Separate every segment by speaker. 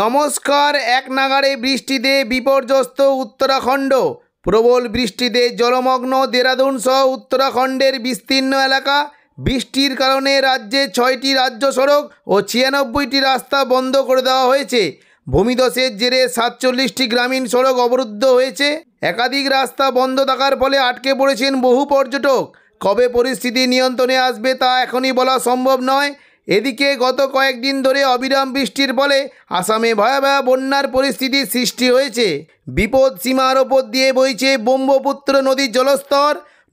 Speaker 1: নমস্কার এক নাগারে বৃষ্টিতে বিপর্যস্ত উত্তরাখণ্ড প্রবল বৃষ্টিতে জলমগ্ন দেরাদুন সহ উত্তরাখণ্ডের বিস্তীর্ণ এলাকা বৃষ্টির কারণে রাজ্যে ছয়টি রাজ্য সড়ক ও ছিয়ানব্বইটি রাস্তা বন্ধ করে দেওয়া হয়েছে ভূমিধসের জেরে সাতচল্লিশটি গ্রামীণ সড়ক অবরুদ্ধ হয়েছে একাধিক রাস্তা বন্ধ থাকার ফলে আটকে পড়েছেন বহু পর্যটক কবে পরিস্থিতি নিয়ন্ত্রণে আসবে তা এখনই বলা সম্ভব নয় এদিকে গত কয়েকদিন ধরে অবিরাম বৃষ্টির ফলে আসামে ভয়াবহ বন্যার পরিস্থিতির সৃষ্টি হয়েছে বিপদ সীমার ওপর দিয়ে বইছে ব্রহ্মপুত্র নদীর জলস্তর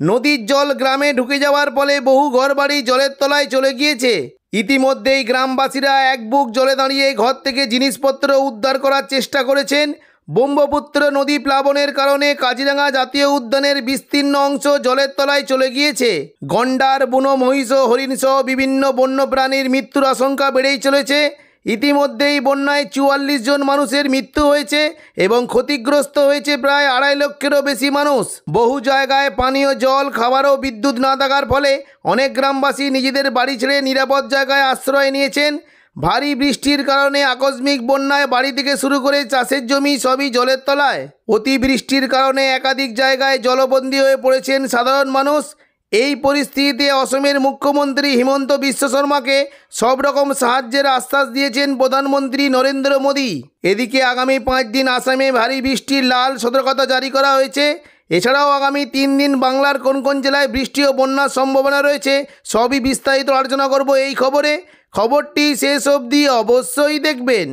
Speaker 1: নদীর জল গ্রামে ঢুকে যাওয়ার ফলে বহু ঘরবাড়ি জলের তলায় চলে গিয়েছে ইতিমধ্যেই গ্রামবাসীরা এক বুক জলে দাঁড়িয়ে ঘর থেকে জিনিসপত্র উদ্ধার করার চেষ্টা করেছেন ব্রহ্মপুত্র নদী প্লাবনের কারণে কাজিরাঙ্গা জাতীয় উদ্যানের বিস্তীর্ণ অংশ জলের তলায় চলে গিয়েছে গন্ডার বুনো মহিষ হরিণসহ বিভিন্ন বন্যপ্রাণীর মৃত্যুর আশঙ্কা বেড়েই চলেছে ইতিমধ্যেই বন্যায় চুয়াল্লিশ জন মানুষের মৃত্যু হয়েছে এবং ক্ষতিগ্রস্ত হয়েছে প্রায় আড়াই লক্ষেরও বেশি মানুষ বহু জায়গায় পানীয় জল খাবার ও বিদ্যুৎ না থাকার ফলে অনেক গ্রামবাসী নিজেদের বাড়ি ছেড়ে নিরাপদ জায়গায় আশ্রয় নিয়েছেন ভারী বৃষ্টির কারণে আকস্মিক বন্যায় বাড়ি থেকে শুরু করে চাষের জমি সবই জলের তলায় অতিবৃষ্টির কারণে একাধিক জায়গায় জলবন্দী হয়ে পড়েছেন সাধারণ মানুষ এই পরিস্থিতিতে অসমের মুখ্যমন্ত্রী হিমন্ত বিশ্ব শর্মাকে সব রকম সাহায্যের আশ্বাস দিয়েছেন প্রধানমন্ত্রী নরেন্দ্র মোদী এদিকে আগামী পাঁচ দিন আসামে ভারী বৃষ্টির লাল সতর্কতা জারি করা হয়েছে এছাড়াও আগামী তিন দিন বাংলার কোন কোন জেলায় বৃষ্টি ও বন্যার সম্ভাবনা রয়েছে সবই বিস্তারিত আলোচনা করব এই খবরে খবরটি শেষ অবধি অবশ্যই দেখবেন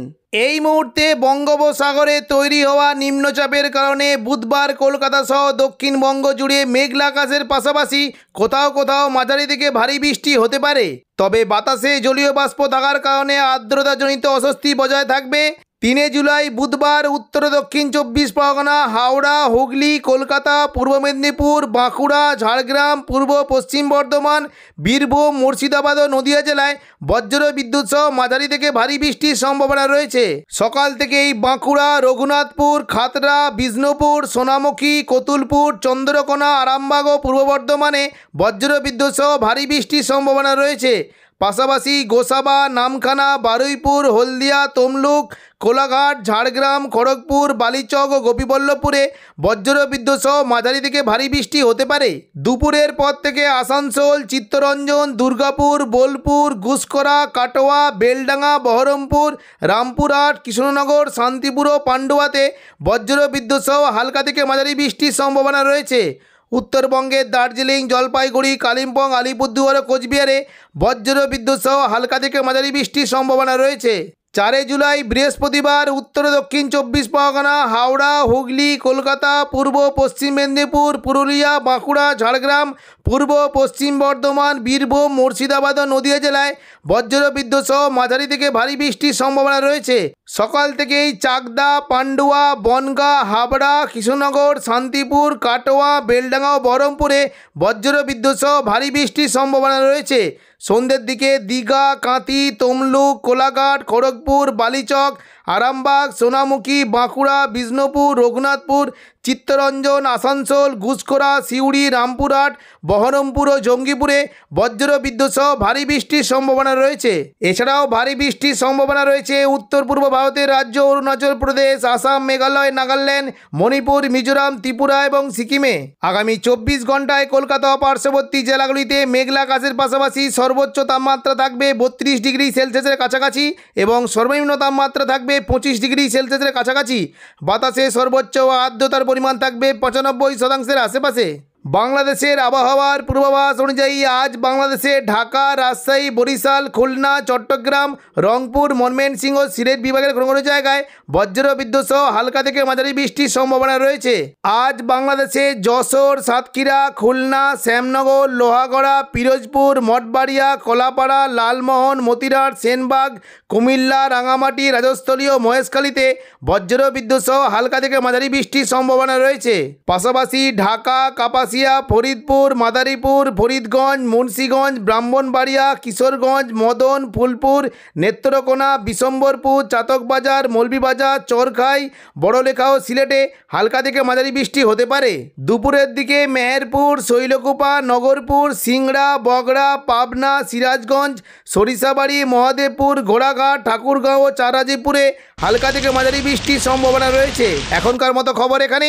Speaker 1: এই মুহূর্তে বঙ্গোপসাগরে তৈরি হওয়া নিম্নচাপের কারণে বুধবার কলকাতা সহ দক্ষিণবঙ্গ জুড়ে মেঘলা আকাশের পাশাপাশি কোথাও কোথাও মাঝারি থেকে ভারী বৃষ্টি হতে পারে তবে বাতাসে জলীয় বাষ্প থাকার কারণে আর্দ্রতাজনিত অস্বস্তি বজায় থাকবে তিনে জুলাই বুধবার উত্তর দক্ষিণ চব্বিশ পরগনা হাওড়া হুগলি কলকাতা পূর্ব মেদিনীপুর বাঁকুড়া ঝাড়গ্রাম পূর্ব পশ্চিম বর্ধমান বীরভূম মুর্শিদাবাদ ও নদীয়া জেলায় বজ্র বিদ্যুৎ সহ মাঝারি থেকে ভারী বৃষ্টির সম্ভাবনা রয়েছে সকাল থেকেই বাঁকুড়া রঘুনাথপুর খাতড়া বিষ্ণুপুর সোনামুখী কতুলপুর চন্দ্রকোনা আরামবাগ ও পূর্ব বর্ধমানে বজ্র বিদ্যুৎ সহ ভারী বৃষ্টির সম্ভাবনা রয়েছে পাশাপাশি গোসাবা নামখানা বারুইপুর হলদিয়া তমলুক কোলাঘাট ঝাড়গ্রাম খড়গপুর বালিচক ও গোপীবল্লভপুরে বজ্র সহ মাঝারি থেকে ভারী বৃষ্টি হতে পারে দুপুরের পর থেকে আসানসোল চিত্তরঞ্জন দুর্গাপুর বোলপুর গুসকরা কাটোয়া বেলডাঙ্গা বহরমপুর রামপুরহাট কৃষ্ণনগর শান্তিপুর ও পান্ডুয়াতে বজ্র সহ হালকা থেকে মাঝারি বৃষ্টির সম্ভাবনা রয়েছে উত্তরবঙ্গের দার্জিলিং জলপাইগুড়ি কালিম্পং আলিপুরদুয়ার ও কোচবিহারে বজ্র বিদ্যুৎ সহ হালকা থেকে মাঝারি বৃষ্টির সম্ভাবনা রয়েছে চারে জুলাই বৃহস্পতিবার উত্তর দক্ষিণ চব্বিশ পরগনা হাওড়া হুগলি কলকাতা পূর্ব পশ্চিম মেদিনীপুর পুরুলিয়া বাঁকুড়া ঝাড়গ্রাম পূর্ব পশ্চিম বর্ধমান বীরভূম মুর্শিদাবাদ ও নদীয়া জেলায় বিদ্যুৎ সহ মাঝারি থেকে ভারী বৃষ্টির সম্ভাবনা রয়েছে সকাল থেকেই চাকদা পান্ডুয়া বনগা হাবড়া কৃষ্ণনগর শান্তিপুর কাটোয়া বেলডাঙ্গা ও বহরমপুরে বিদ্যুৎ সহ ভারী বৃষ্টির সম্ভাবনা রয়েছে সন্ধ্যের দিকে দীঘা কাঁতি তমলুক কোলাঘাট খড়গ বহরমপুর বালিচক আরামবাগ সোনামুখী বাঁকুড়া বিষ্ণুপুর রঘুনাথপুর চিত্তরঞ্জন আসানসোল ঘুষখোরা সিউড়ি রামপুরহাট বহরমপুর ও জঙ্গিপুরে বজ্র সহ ভারী বৃষ্টির সম্ভাবনা রয়েছে এছাড়াও ভারী বৃষ্টির সম্ভাবনা রয়েছে উত্তর পূর্ব ভারতের রাজ্য অরুণাচল প্রদেশ আসাম মেঘালয় নাগাল্যান্ড মণিপুর মিজোরাম ত্রিপুরা এবং সিকিমে আগামী চব্বিশ ঘন্টায় কলকাতা পার্শ্ববর্তী জেলাগুলিতে মেঘলা আকাশের পাশাপাশি সর্বোচ্চ তাপমাত্রা থাকবে বত্রিশ ডিগ্রি সেলসিয়াসের কাছাকাছি এবং সর্বনিম্ন তাপমাত্রা থাকবে পঁচিশ ডিগ্রি সেলসিয়াসের কাছাকাছি বাতাসে সর্বোচ্চ আর্দ্রতার পরিমাণ থাকবে পঁচানব্বই শতাংশের আশেপাশে বাংলাদেশের আবহাওয়ার পূর্বাভাস অনুযায়ী আজ বাংলাদেশে ঢাকা রাজশাহী বরিশাল খুলনা চট্টগ্রাম রংপুর মনমেনসিংহ সিলেট বিভাগের কোনো কোনো জায়গায় বজ্র বিদ্যুৎ সহ হালকা থেকে মাঝারি বৃষ্টির সম্ভাবনা রয়েছে আজ বাংলাদেশে যশোর সাতক্ষীরা খুলনা শ্যামনগর লোহাগড়া পিরোজপুর মঠবাড়িয়া কলাপাড়া লালমোহন মতিরাট সেনবাগ কুমিল্লা রাঙামাটি রাজস্থলী ও মহেশখালীতে বজ্র বিদ্যুৎ সহ হালকা থেকে মাঝারি বৃষ্টির সম্ভাবনা রয়েছে পাশাপাশি ঢাকা কাপাসি কাশিয়া ফরিদপুর মাদারীপুর ফরিদগঞ্জ মুন্সীগঞ্জ ব্রাহ্মণবাড়িয়া কিশোরগঞ্জ মদন ফুলপুর নেত্রকোনা বিশম্বরপুর চাতকবাজার মলবিবাজার চরখাই বড়লেখা ও সিলেটে হালকা থেকে মাঝারি বৃষ্টি হতে পারে দুপুরের দিকে মেহেরপুর শৈলকুপা নগরপুর সিংড়া বগড়া পাবনা সিরাজগঞ্জ সরিষাবাড়ি মহাদেবপুর ঘোড়াঘাট ঠাকুরগাঁও ও চারাজিপুরে হালকা থেকে মাঝারি বৃষ্টির সম্ভাবনা রয়েছে এখনকার মতো খবর এখানে